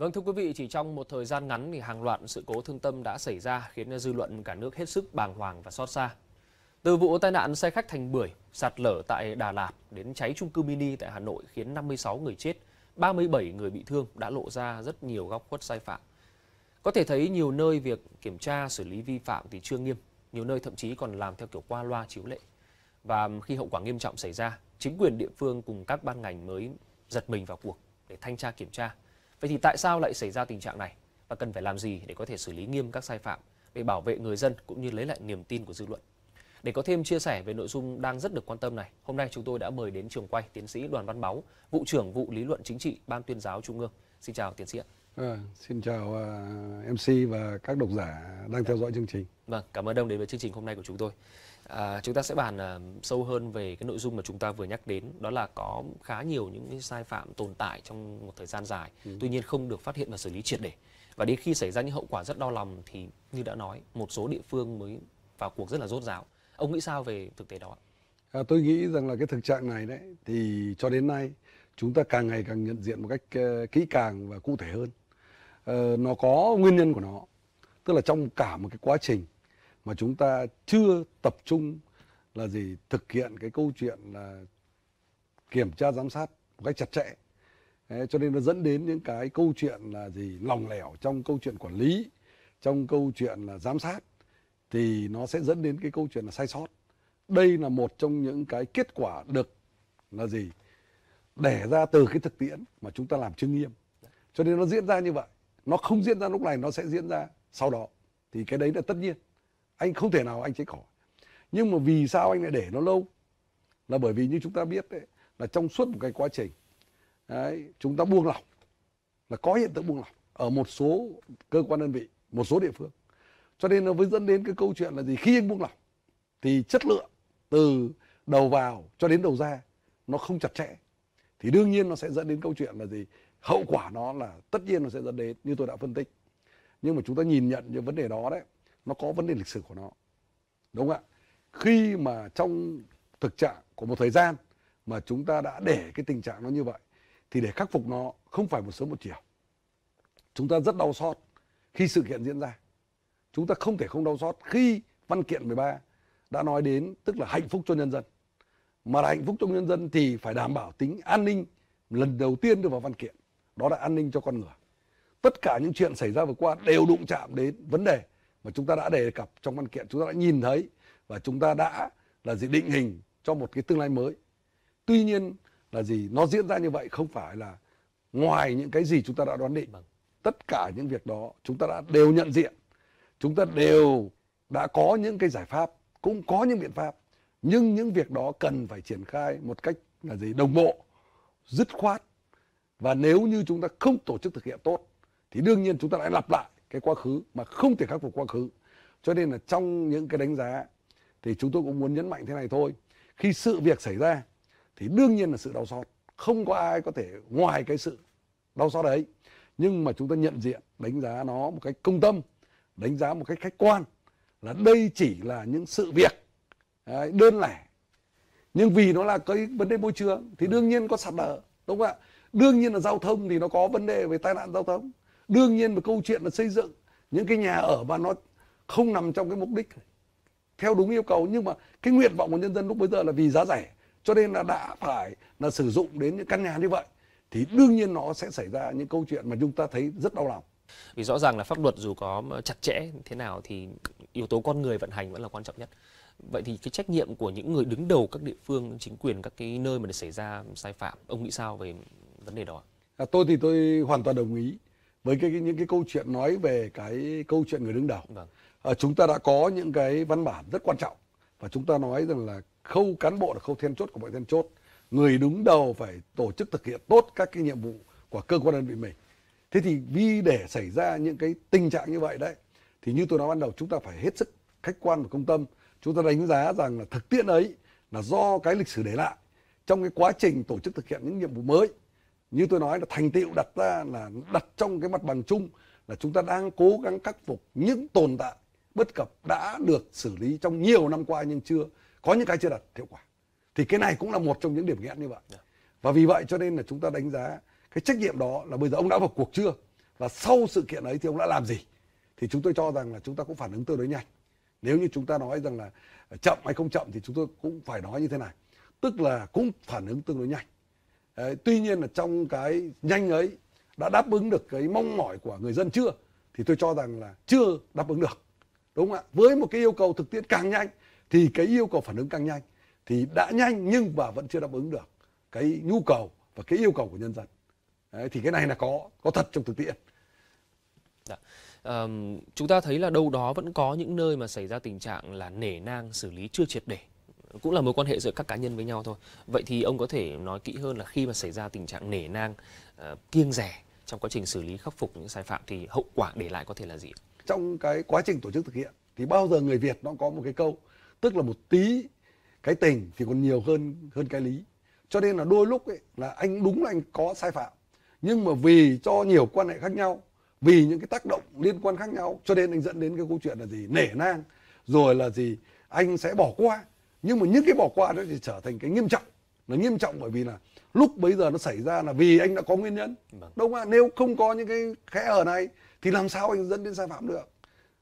Vâng thưa quý vị, chỉ trong một thời gian ngắn thì hàng loạt sự cố thương tâm đã xảy ra khiến dư luận cả nước hết sức bàng hoàng và xót xa. Từ vụ tai nạn xe khách thành bưởi, sạt lở tại Đà Lạt đến cháy chung cư mini tại Hà Nội khiến 56 người chết, 37 người bị thương đã lộ ra rất nhiều góc khuất sai phạm. Có thể thấy nhiều nơi việc kiểm tra xử lý vi phạm thì chưa nghiêm, nhiều nơi thậm chí còn làm theo kiểu qua loa chiếu lệ. Và khi hậu quả nghiêm trọng xảy ra, chính quyền địa phương cùng các ban ngành mới giật mình vào cuộc để thanh tra kiểm tra Vậy thì tại sao lại xảy ra tình trạng này và cần phải làm gì để có thể xử lý nghiêm các sai phạm để bảo vệ người dân cũng như lấy lại niềm tin của dư luận? Để có thêm chia sẻ về nội dung đang rất được quan tâm này, hôm nay chúng tôi đã mời đến trường quay tiến sĩ Đoàn Văn Báu, vụ trưởng vụ lý luận chính trị Ban tuyên giáo Trung ương. Xin chào tiến sĩ ạ. À, xin chào uh, ờ, MC và các độc giả đang à. theo dõi chương trình. Vâng, cảm ơn ông đến với chương trình hôm nay của chúng tôi. À, chúng ta sẽ bàn à, sâu hơn về cái nội dung mà chúng ta vừa nhắc đến đó là có khá nhiều những cái sai phạm tồn tại trong một thời gian dài ừ. tuy nhiên không được phát hiện và xử lý triệt để và đến khi xảy ra những hậu quả rất đau lòng thì như đã nói một số địa phương mới vào cuộc rất là rốt ráo ông nghĩ sao về thực tế đó à, tôi nghĩ rằng là cái thực trạng này đấy thì cho đến nay chúng ta càng ngày càng nhận diện một cách uh, kỹ càng và cụ thể hơn uh, nó có nguyên nhân của nó tức là trong cả một cái quá trình mà chúng ta chưa tập trung là gì thực hiện cái câu chuyện là kiểm tra giám sát một cách chặt chẽ Đấy, cho nên nó dẫn đến những cái câu chuyện là gì lòng lẻo trong câu chuyện quản lý trong câu chuyện là giám sát thì nó sẽ dẫn đến cái câu chuyện là sai sót đây là một trong những cái kết quả được là gì đẻ ra từ cái thực tiễn mà chúng ta làm chưa nghiêm cho nên nó diễn ra như vậy nó không diễn ra lúc này nó sẽ diễn ra sau đó thì cái đấy là tất nhiên anh không thể nào anh tránh khỏi nhưng mà vì sao anh lại để nó lâu là bởi vì như chúng ta biết đấy, là trong suốt một cái quá trình đấy, chúng ta buông lỏng là có hiện tượng buông lỏng ở một số cơ quan đơn vị một số địa phương cho nên nó mới dẫn đến cái câu chuyện là gì khi anh buông lỏng thì chất lượng từ đầu vào cho đến đầu ra nó không chặt chẽ thì đương nhiên nó sẽ dẫn đến câu chuyện là gì hậu quả nó là tất nhiên nó sẽ dẫn đến như tôi đã phân tích nhưng mà chúng ta nhìn nhận những vấn đề đó đấy nó có vấn đề lịch sử của nó đúng không ạ khi mà trong thực trạng của một thời gian mà chúng ta đã để cái tình trạng nó như vậy thì để khắc phục nó không phải một sớm một chiều chúng ta rất đau xót khi sự kiện diễn ra chúng ta không thể không đau xót khi văn kiện 13 đã nói đến tức là hạnh phúc cho nhân dân mà là hạnh phúc cho nhân dân thì phải đảm bảo tính an ninh lần đầu tiên đưa vào văn kiện đó là an ninh cho con người tất cả những chuyện xảy ra vừa qua đều đụng chạm đến vấn đề mà chúng ta đã đề cập trong văn kiện chúng ta đã nhìn thấy và chúng ta đã là gì định hình cho một cái tương lai mới tuy nhiên là gì nó diễn ra như vậy không phải là ngoài những cái gì chúng ta đã đoán định vâng. tất cả những việc đó chúng ta đã đều nhận diện chúng ta đều đã có những cái giải pháp cũng có những biện pháp nhưng những việc đó cần phải triển khai một cách là gì đồng bộ dứt khoát và nếu như chúng ta không tổ chức thực hiện tốt thì đương nhiên chúng ta lại lặp lại cái quá khứ mà không thể khắc phục quá khứ cho nên là trong những cái đánh giá thì chúng tôi cũng muốn nhấn mạnh thế này thôi khi sự việc xảy ra thì đương nhiên là sự đau xót không có ai có thể ngoài cái sự đau xót đấy nhưng mà chúng ta nhận diện đánh giá nó một cách công tâm đánh giá một cách khách quan là đây chỉ là những sự việc đơn lẻ nhưng vì nó là cái vấn đề môi trường thì đương nhiên có sạt lở đúng không ạ đương nhiên là giao thông thì nó có vấn đề về tai nạn giao thông đương nhiên là câu chuyện là xây dựng những cái nhà ở mà nó không nằm trong cái mục đích theo đúng yêu cầu nhưng mà cái nguyện vọng của nhân dân lúc bây giờ là vì giá rẻ cho nên là đã phải là sử dụng đến những căn nhà như vậy thì đương nhiên nó sẽ xảy ra những câu chuyện mà chúng ta thấy rất đau lòng vì rõ ràng là pháp luật dù có chặt chẽ thế nào thì yếu tố con người vận hành vẫn là quan trọng nhất vậy thì cái trách nhiệm của những người đứng đầu các địa phương chính quyền các cái nơi mà để xảy ra sai phạm ông nghĩ sao về vấn đề đó à, tôi thì tôi hoàn toàn đồng ý với cái, những cái câu chuyện nói về cái câu chuyện người đứng đầu vâng. à, chúng ta đã có những cái văn bản rất quan trọng và chúng ta nói rằng là khâu cán bộ là khâu then chốt của mọi then chốt người đứng đầu phải tổ chức thực hiện tốt các cái nhiệm vụ của cơ quan đơn vị mình thế thì vì để xảy ra những cái tình trạng như vậy đấy thì như tôi nói ban đầu chúng ta phải hết sức khách quan và công tâm chúng ta đánh giá rằng là thực tiễn ấy là do cái lịch sử để lại trong cái quá trình tổ chức thực hiện những nhiệm vụ mới như tôi nói là thành tựu đặt ra là đặt trong cái mặt bằng chung là chúng ta đang cố gắng khắc phục những tồn tại bất cập đã được xử lý trong nhiều năm qua nhưng chưa có những cái chưa đạt hiệu quả thì cái này cũng là một trong những điểm nghẽn như vậy dạ. và vì vậy cho nên là chúng ta đánh giá cái trách nhiệm đó là bây giờ ông đã vào cuộc chưa và sau sự kiện ấy thì ông đã làm gì thì chúng tôi cho rằng là chúng ta cũng phản ứng tương đối nhanh nếu như chúng ta nói rằng là chậm hay không chậm thì chúng tôi cũng phải nói như thế này tức là cũng phản ứng tương đối nhanh Đấy, tuy nhiên là trong cái nhanh ấy đã đáp ứng được cái mong mỏi của người dân chưa thì tôi cho rằng là chưa đáp ứng được đúng không ạ với một cái yêu cầu thực tiễn càng nhanh thì cái yêu cầu phản ứng càng nhanh thì đã nhanh nhưng mà vẫn chưa đáp ứng được cái nhu cầu và cái yêu cầu của nhân dân Đấy, thì cái này là có có thật trong thực tiễn Đã. Dạ. À, chúng ta thấy là đâu đó vẫn có những nơi mà xảy ra tình trạng là nể nang xử lý chưa triệt để cũng là mối quan hệ giữa các cá nhân với nhau thôi vậy thì ông có thể nói kỹ hơn là khi mà xảy ra tình trạng nể nang uh, kiêng rẻ trong quá trình xử lý khắc phục những sai phạm thì hậu quả để lại có thể là gì trong cái quá trình tổ chức thực hiện thì bao giờ người Việt nó có một cái câu tức là một tí cái tình thì còn nhiều hơn hơn cái lý cho nên là đôi lúc ấy là anh đúng là anh có sai phạm nhưng mà vì cho nhiều quan hệ khác nhau vì những cái tác động liên quan khác nhau cho nên anh dẫn đến cái câu chuyện là gì nể nang rồi là gì anh sẽ bỏ qua nhưng mà những cái bỏ qua đó thì trở thành cái nghiêm trọng là nghiêm trọng bởi vì là lúc bấy giờ nó xảy ra là vì anh đã có nguyên nhân vâng. đúng không ạ nếu không có những cái khẽ hở này thì làm sao anh dẫn đến sai phạm được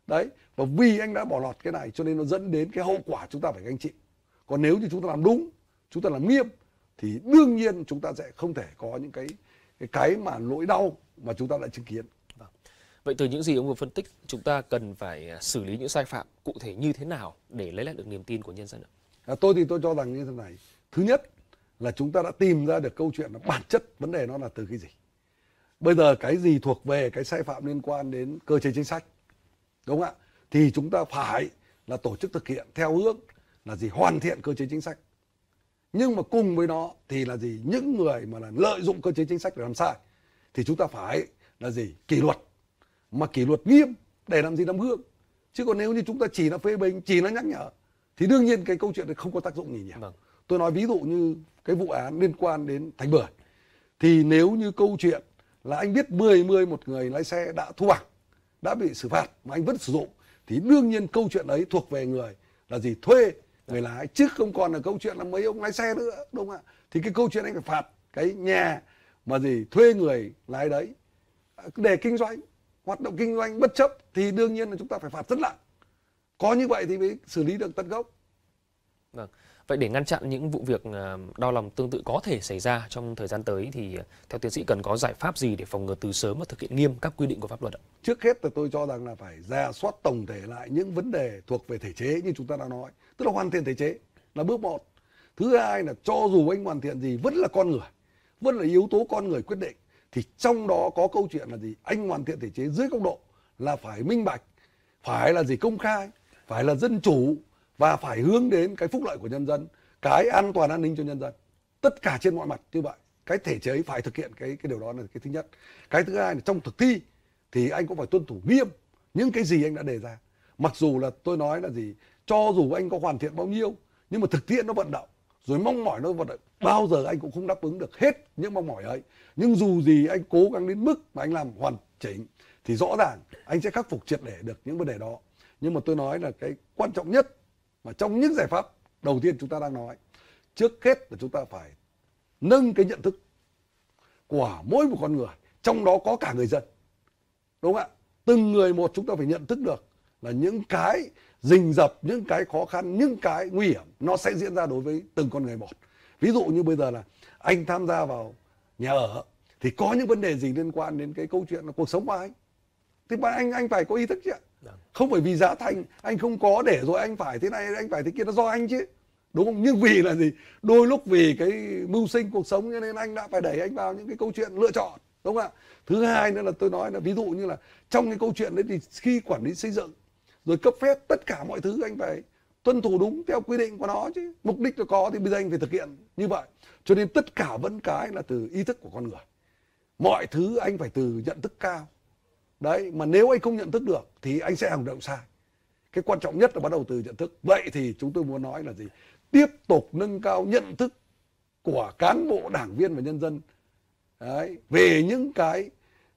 đấy và vì anh đã bỏ lọt cái này cho nên nó dẫn đến cái hậu quả chúng ta phải gánh chịu còn nếu như chúng ta làm đúng chúng ta làm nghiêm thì đương nhiên chúng ta sẽ không thể có những cái cái, cái mà nỗi đau mà chúng ta lại chứng kiến vâng. Vậy từ những gì ông vừa phân tích, chúng ta cần phải xử lý những sai phạm cụ thể như thế nào để lấy lại được niềm tin của nhân dân ạ? à, tôi thì tôi cho rằng như thế này thứ nhất là chúng ta đã tìm ra được câu chuyện là bản chất vấn đề nó là từ cái gì bây giờ cái gì thuộc về cái sai phạm liên quan đến cơ chế chính sách đúng không ạ thì chúng ta phải là tổ chức thực hiện theo hướng là gì hoàn thiện cơ chế chính sách nhưng mà cùng với nó thì là gì những người mà là lợi dụng cơ chế chính sách để làm sai thì chúng ta phải là gì kỷ luật mà kỷ luật nghiêm để làm gì làm gương chứ còn nếu như chúng ta chỉ là phê bình chỉ là nhắc nhở thì đương nhiên cái câu chuyện này không có tác dụng gì nhiều vâng. tôi nói ví dụ như cái vụ án liên quan đến thành bưởi thì nếu như câu chuyện là anh biết 10 10 một người lái xe đã thu bằng đã bị xử phạt mà anh vẫn sử dụng thì đương nhiên câu chuyện ấy thuộc về người là gì thuê người lái chứ không còn là câu chuyện là mấy ông lái xe nữa đúng không ạ thì cái câu chuyện anh phải phạt cái nhà mà gì thuê người lái đấy để kinh doanh hoạt động kinh doanh bất chấp thì đương nhiên là chúng ta phải phạt rất nặng có như vậy thì mới xử lý được tận gốc vâng vậy để ngăn chặn những vụ việc ờ, đau lòng tương tự có thể xảy ra trong thời gian tới thì ờ, theo tiến sĩ cần có giải pháp gì để phòng ngừa từ sớm và thực hiện nghiêm các quy định của pháp luật ạ trước hết thì tôi cho rằng là phải ra soát tổng thể lại những vấn đề thuộc về thể chế như chúng ta đã nói tức là hoàn thiện thể chế là bước một thứ hai là cho dù anh hoàn thiện gì vẫn là con người vẫn là yếu tố con người quyết định thì trong đó có câu chuyện là gì anh hoàn thiện thể chế dưới góc độ là phải minh bạch phải là gì công khai phải là dân chủ và phải hướng đến cái phúc lợi của nhân dân cái an toàn an ninh cho nhân dân tất cả trên mọi mặt như vậy cái thể chế phải thực hiện cái cái điều đó là cái thứ nhất cái thứ hai là trong thực thi thì anh cũng phải tuân thủ nghiêm những cái gì anh đã đề ra mặc dù là tôi nói là gì cho dù anh có hoàn thiện bao nhiêu nhưng mà thực tiễn nó vận động rồi mong mỏi nó vận động bao giờ anh cũng không đáp ứng được hết những mong mỏi ấy nhưng dù gì anh cố gắng đến mức mà anh làm hoàn chỉnh thì rõ ràng anh sẽ khắc phục triệt để được những vấn đề đó nhưng mà tôi nói là cái quan trọng nhất mà trong những giải pháp đầu tiên chúng ta đang nói trước hết là chúng ta phải nâng cái nhận thức của mỗi một con người trong đó có cả người dân đúng không ạ từng người một chúng ta phải nhận thức được là những cái rình rập những cái khó khăn những cái nguy hiểm nó sẽ diễn ra đối với từng con người một ví dụ như bây giờ là anh tham gia vào nhà ở thì có những vấn đề gì liên quan đến cái câu chuyện là cuộc sống của anh thì bạn anh anh phải có ý thức chứ ạ Vâng. không phải vì giá thành anh không có để rồi anh phải thế này anh phải thế kia nó do anh chứ đúng không nhưng vì là gì đôi lúc vì cái mưu sinh cuộc sống cho nên anh đã phải đẩy anh vào những cái câu chuyện lựa chọn đúng không ạ thứ hai nữa là tôi nói là ví dụ như là trong cái câu chuyện đấy thì khi quản lý xây dựng rồi cấp phép tất cả mọi thứ anh phải tuân thủ đúng theo quy định của nó chứ mục đích là có thì bây giờ anh phải thực hiện như vậy cho nên tất cả vẫn cái là từ ý thức của con người mọi thứ anh phải từ nhận thức cao đấy mà nếu anh không nhận thức được thì anh sẽ hành động sai cái quan trọng nhất là bắt đầu từ nhận thức vậy thì chúng tôi muốn nói là gì tiếp tục nâng cao nhận thức của cán bộ đảng viên và nhân dân đấy, về những cái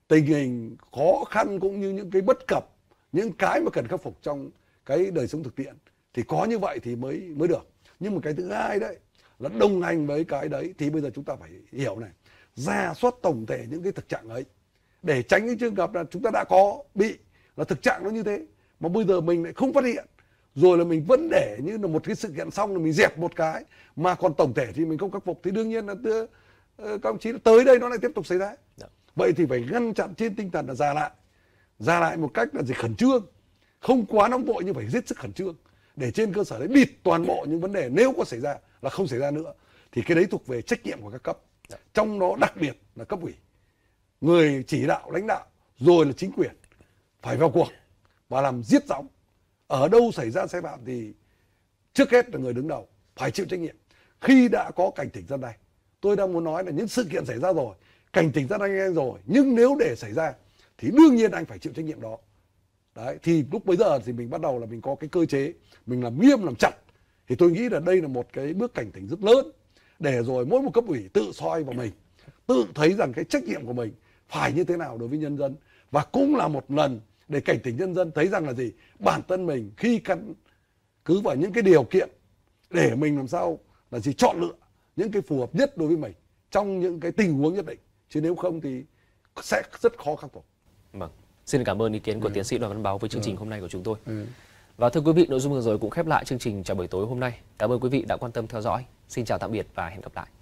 tình hình khó khăn cũng như những cái bất cập những cái mà cần khắc phục trong cái đời sống thực tiễn thì có như vậy thì mới mới được nhưng mà cái thứ hai đấy là đồng hành với cái đấy thì bây giờ chúng ta phải hiểu này ra soát tổng thể những cái thực trạng ấy để tránh những trường hợp là chúng ta đã có bị là thực trạng nó như thế mà bây giờ mình lại không phát hiện rồi là mình vẫn để như là một cái sự kiện xong là mình dẹp một cái mà còn tổng thể thì mình không khắc phục thì đương nhiên là tưa, ờ, các ông chí tới đây nó lại tiếp tục xảy ra dạ. vậy thì phải ngăn chặn trên tinh thần là già lại già lại một cách là gì khẩn trương không quá nóng vội nhưng phải hết sức khẩn trương để trên cơ sở đấy bịt toàn bộ những vấn đề nếu có xảy ra là không xảy ra nữa thì cái đấy thuộc về trách nhiệm của các cấp dạ. trong đó đặc biệt là cấp ủy người chỉ đạo lãnh đạo rồi là chính quyền phải vào cuộc và làm giết gióng ở đâu xảy ra sai phạm thì trước hết là người đứng đầu phải chịu trách nhiệm khi đã có cảnh tỉnh ra đây tôi đang muốn nói là những sự kiện xảy ra rồi cảnh tỉnh ra đây rồi nhưng nếu để xảy ra thì đương nhiên anh phải chịu trách nhiệm đó đấy thì lúc bây giờ thì mình bắt đầu là mình có cái cơ chế mình làm nghiêm làm chặt thì tôi nghĩ là đây là một cái bước cảnh tỉnh rất lớn để rồi mỗi một cấp ủy tự soi vào mình tự thấy rằng cái trách nhiệm của mình phải như thế nào đối với nhân dân và cũng là một lần để cảnh tỉnh nhân dân thấy rằng là gì bản thân mình khi căn cứ vào những cái điều kiện để mình làm sao là gì chọn lựa những cái phù hợp nhất đối với mình trong những cái tình huống nhất định chứ nếu không thì sẽ rất khó khắc phục. Vâng, xin cảm ơn ý kiến của ừ. tiến sĩ Đoàn Văn Báo với chương ừ. trình hôm nay của chúng tôi. Ừ. Và thưa quý vị, nội dung vừa rồi cũng khép lại chương trình chào buổi tối hôm nay. Cảm ơn quý vị đã quan tâm theo dõi. Xin chào tạm biệt và hẹn gặp lại.